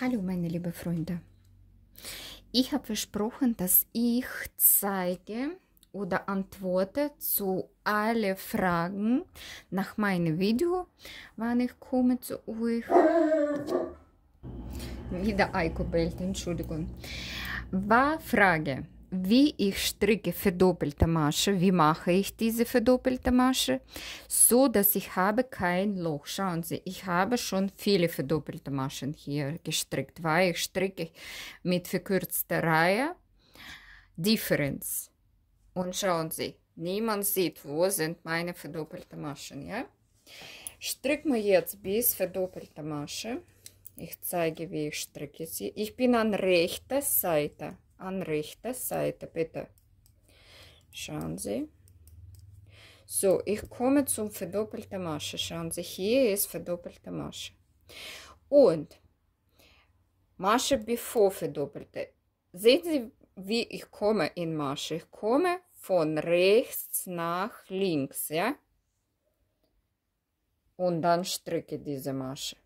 Hallo meine lieben Freunde. Ich habe versprochen, dass ich zeige oder antworte zu alle Fragen nach meinem Video, wann ich komme zu euch. Wieder Eiko bellt, Entschuldigung. War Frage wie ich stricke verdoppelte Masche, wie mache ich diese verdoppelte Masche, so dass ich habe kein Loch. Schauen Sie, ich habe schon viele verdoppelte Maschen hier gestrickt, weil ich stricke mit verkürzter Reihe Difference. Und schauen Sie, niemand sieht, wo sind meine verdoppelte Maschen, ja? Stricken wir jetzt bis verdoppelte Masche. Ich zeige, wie ich stricke sie. Ich bin an rechter Seite an rechter Seite, bitte. Schauen Sie. So, ich komme zum verdoppelten Masche. Schauen Sie, hier ist verdoppelte Masche. Und Masche bevor verdoppelte. Sehen Sie, wie ich komme in Masche. Ich komme von rechts nach links, ja? Und dann stricke diese Masche.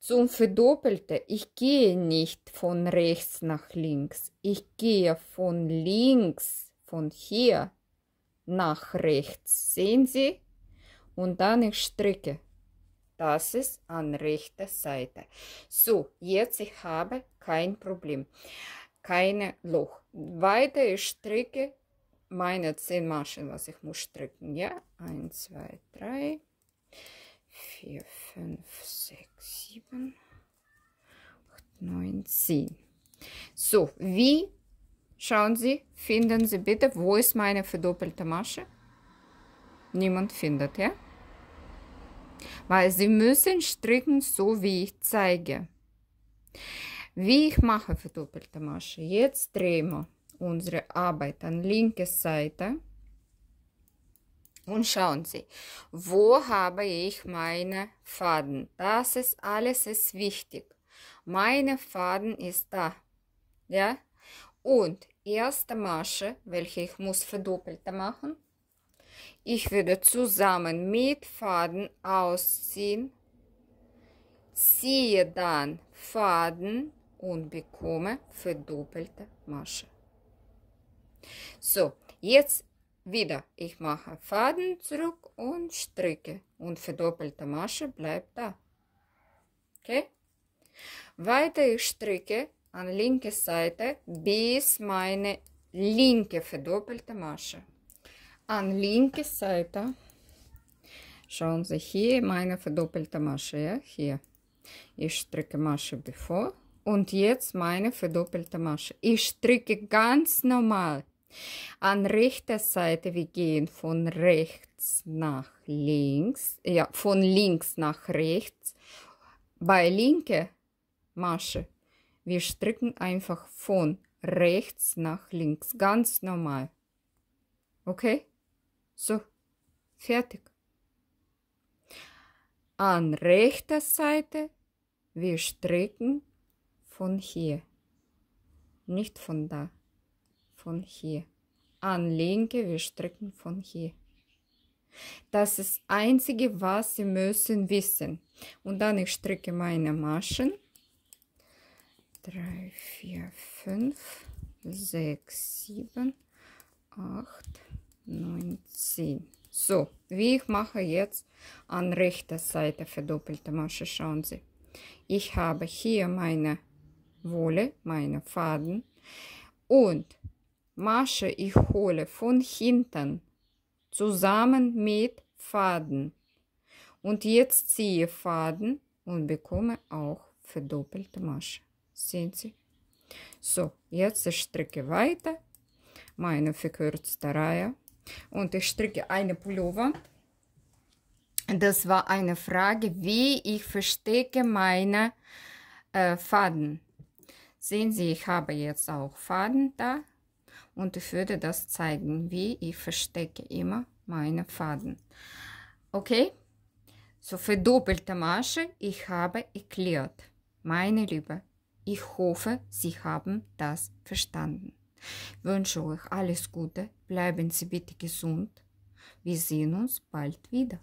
Zum Verdoppelte, ich gehe nicht von rechts nach links, ich gehe von links, von hier nach rechts. Sehen Sie? Und dann ich stricke. Das ist an rechter Seite. So, jetzt ich habe kein Problem, kein Loch. Weiter ich stricke meine zehn Maschen, was ich muss stricken. Ja, 1, 2, 3, 4, 5, 6. 7, 8, 9, 10. So, wie, schauen Sie, finden Sie bitte, wo ist meine verdoppelte Masche? Niemand findet, ja? Weil Sie müssen stricken, so wie ich zeige. Wie ich mache verdoppelte Masche? Jetzt drehen wir unsere Arbeit an linke Seite und schauen Sie, wo habe ich meine Faden? Das ist alles ist wichtig. Meine Faden ist da. Ja? Und erste Masche, welche ich muss verdoppelte machen, ich würde zusammen mit Faden ausziehen, ziehe dann Faden und bekomme verdoppelte Masche. So, jetzt wieder, ich mache Faden zurück und stricke und verdoppelte Masche bleibt da. Okay? Weiter ich stricke an linke Seite bis meine linke verdoppelte Masche. An linke Seite, schauen Sie hier meine verdoppelte Masche, ja, hier. Ich stricke Masche bevor und jetzt meine verdoppelte Masche. Ich stricke ganz normal an rechter Seite, wir gehen von rechts nach links, ja, von links nach rechts. Bei linke Masche, wir stricken einfach von rechts nach links, ganz normal. Okay? So, fertig. An rechter Seite, wir stricken von hier, nicht von da von hier. Anlegen, wir strecken von hier. Das ist das Einzige, was Sie müssen wissen. Und dann ich stricke meine Maschen. 3, 4, 5, 6, 7, 8, 9, 10. So, wie ich mache jetzt an rechter Seite verdoppelte Masche, schauen Sie. Ich habe hier meine Wolle, meine Faden und Masche ich hole von hinten zusammen mit Faden. Und jetzt ziehe Faden und bekomme auch verdoppelte Masche. Sehen Sie? So, jetzt ich stricke weiter meine verkürzte Reihe und ich stricke eine Pullover. Das war eine Frage, wie ich verstecke meine äh, Faden. Sehen Sie, ich habe jetzt auch Faden da und ich würde das zeigen, wie ich verstecke immer meine Faden. Okay? So verdoppelte Masche, ich habe erklärt. Meine Liebe, ich hoffe, Sie haben das verstanden. Ich wünsche euch alles Gute, bleiben Sie bitte gesund. Wir sehen uns bald wieder.